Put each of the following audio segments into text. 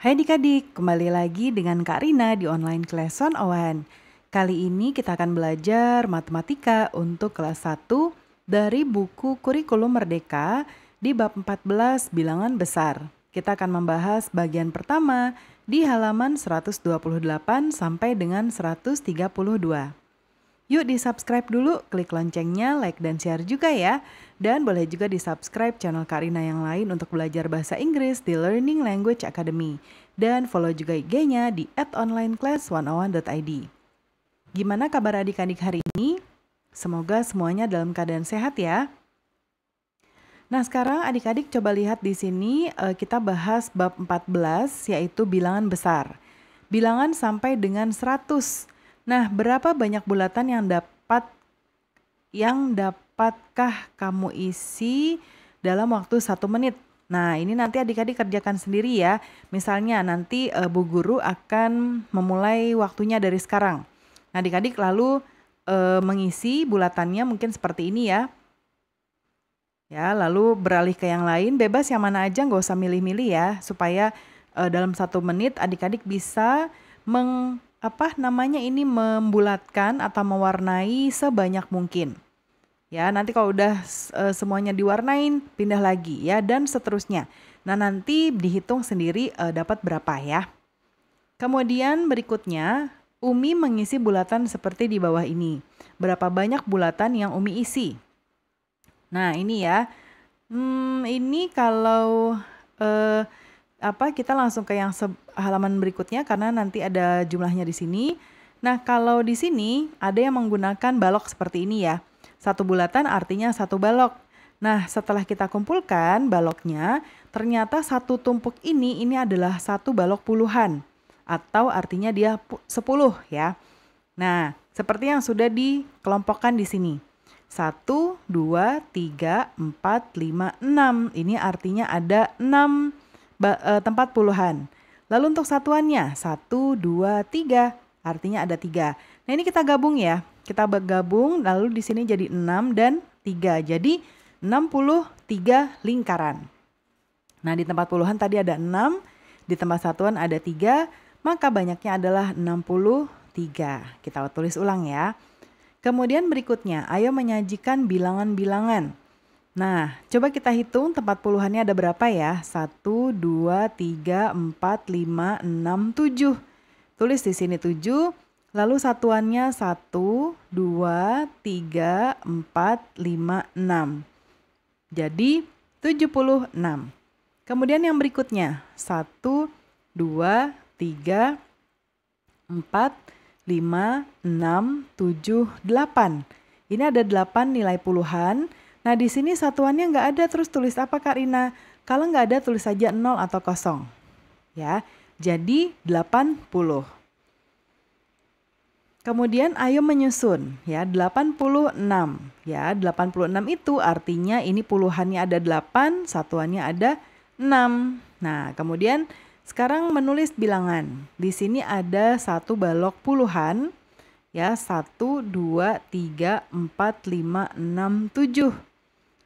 Hai adik-adik, kembali lagi dengan Kak Rina di online Class Owen. Kali ini kita akan belajar matematika untuk kelas 1 dari buku Kurikulum Merdeka di bab 14 bilangan besar. Kita akan membahas bagian pertama di halaman 128 sampai dengan 132. Yuk di-subscribe dulu, klik loncengnya, like dan share juga ya. Dan boleh juga di-subscribe channel Karina yang lain untuk belajar bahasa Inggris di Learning Language Academy. Dan follow juga IG-nya di @onlineclass101.id. Gimana kabar adik-adik hari ini? Semoga semuanya dalam keadaan sehat ya. Nah, sekarang adik-adik coba lihat di sini eh, kita bahas bab 14 yaitu bilangan besar. Bilangan sampai dengan 100 Nah, berapa banyak bulatan yang dapat yang dapatkah kamu isi dalam waktu satu menit? Nah, ini nanti adik-adik kerjakan sendiri ya. Misalnya nanti e, Bu Guru akan memulai waktunya dari sekarang. Nah, adik-adik lalu e, mengisi bulatannya mungkin seperti ini ya. Ya, lalu beralih ke yang lain, bebas yang mana aja nggak usah milih-milih ya, supaya e, dalam satu menit adik-adik bisa meng apa namanya ini membulatkan atau mewarnai sebanyak mungkin. Ya, nanti kalau udah e, semuanya diwarnain, pindah lagi ya dan seterusnya. Nah, nanti dihitung sendiri e, dapat berapa ya. Kemudian berikutnya, Umi mengisi bulatan seperti di bawah ini. Berapa banyak bulatan yang Umi isi? Nah, ini ya. Hmm, ini kalau e, apa kita langsung ke yang halaman berikutnya karena nanti ada jumlahnya di sini. Nah, kalau di sini ada yang menggunakan balok seperti ini ya. Satu bulatan artinya satu balok. Nah, setelah kita kumpulkan baloknya, ternyata satu tumpuk ini ini adalah satu balok puluhan atau artinya dia 10 ya. Nah, seperti yang sudah dikelompokkan di sini. 1, 2, 3, 4, 5, 6. Ini artinya ada 6 Eh, tempat puluhan. Lalu untuk satuannya, 1, 2, 3, Artinya ada 3. Nah ini kita gabung ya. Kita gabung lalu di sini jadi 6 dan 3. Jadi 63 lingkaran. Nah di tempat puluhan tadi ada 6, di tempat satuan ada 3, maka banyaknya adalah 63. Kita tulis ulang ya. Kemudian berikutnya, ayo menyajikan bilangan-bilangan. Nah, coba kita hitung tempat puluhannya ada berapa ya. 1, 2, 3, 4, 5, 6, 7. Tulis di sini 7, lalu satuannya 1, 2, 3, 4, 5, 6. Jadi 76. Kemudian yang berikutnya, 1, 2, 3, 4, 5, 6, 7, 8. Ini ada 8 nilai puluhan Nah di sini satuannya nggak ada terus tulis apa Kak Rina? Kalau nggak ada tulis saja 0 atau kosong. Ya, jadi 80. Kemudian ayo menyusun ya 86 ya 86 itu artinya ini puluhannya ada 8 satuannya ada 6 nah kemudian sekarang menulis bilangan di sini ada satu balok puluhan ya 1 2 3 4 5 6 7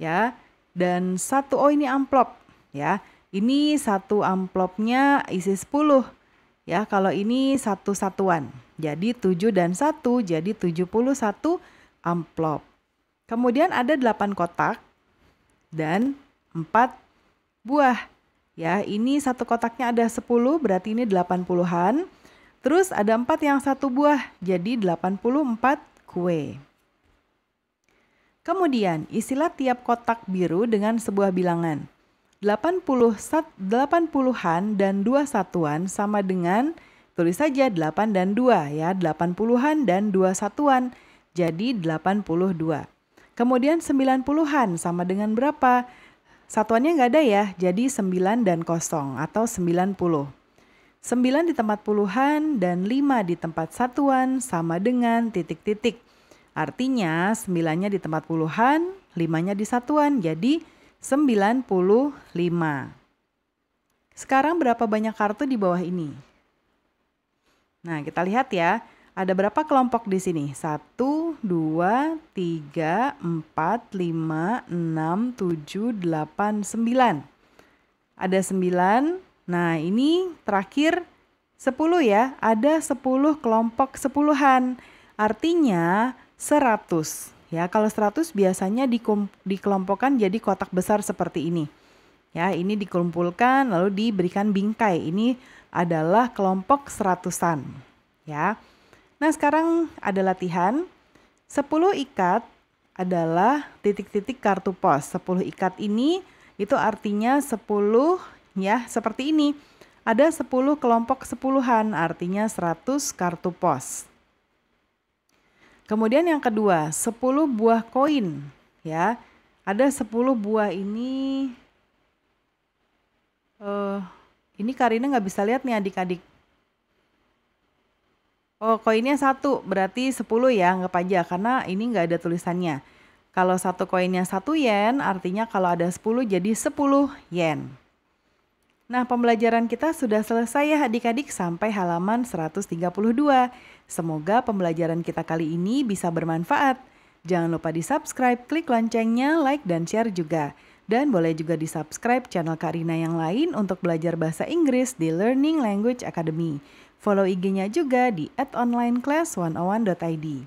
ya. Dan satu oh ini amplop ya. Ini satu amplopnya isi 10. Ya, kalau ini satu satuan. Jadi 7 dan 1 jadi 71 amplop. Kemudian ada 8 kotak dan 4 buah. Ya, ini satu kotaknya ada 10 berarti ini 80-an. Terus ada 4 yang satu buah jadi 84 kue. Kemudian, istilah tiap kotak biru dengan sebuah bilangan. 80 80-an dan 2 satuan sama dengan tulis saja 8 dan 2 ya, 80-an dan 2 satuan. Jadi 82. Kemudian 90-an sama dengan berapa? Satuannya nggak ada ya, jadi 9 dan 0 atau 90. 9 di tempat puluhan dan 5 di tempat satuan sama dengan titik-titik. Artinya 9-nya di tempat puluhan, 5-nya di satuan. Jadi 95. Sekarang berapa banyak kartu di bawah ini? Nah, kita lihat ya. Ada berapa kelompok di sini? 1, 2, 3, 4, 5, 6, 7, 8, 9. Ada 9. Nah, ini terakhir 10 ya. Ada 10 kelompok sepuluhan. Artinya 100. Ya, kalau 100 biasanya di dikelompokkan jadi kotak besar seperti ini. Ya, ini dikumpulkan lalu diberikan bingkai. Ini adalah kelompok seratusan. Ya. Nah, sekarang ada latihan. 10 ikat adalah titik-titik kartu pos. 10 ikat ini itu artinya 10 ya seperti ini. Ada 10 kelompok sepuluhan artinya 100 kartu pos. Kemudian yang kedua, 10 buah koin ya. Ada 10 buah ini uh, ini Karina nggak bisa lihat nih adik-adik. Oh, koinnya satu, berarti 10 ya, nggak aja karena ini nggak ada tulisannya. Kalau satu koinnya satu yen, artinya kalau ada 10 jadi 10 yen. Nah, pembelajaran kita sudah selesai ya adik-adik sampai halaman 132. Semoga pembelajaran kita kali ini bisa bermanfaat. Jangan lupa di-subscribe, klik loncengnya, like, dan share juga. Dan boleh juga di-subscribe channel Karina yang lain untuk belajar bahasa Inggris di Learning Language Academy. Follow IG-nya juga di @onlineclass101.id.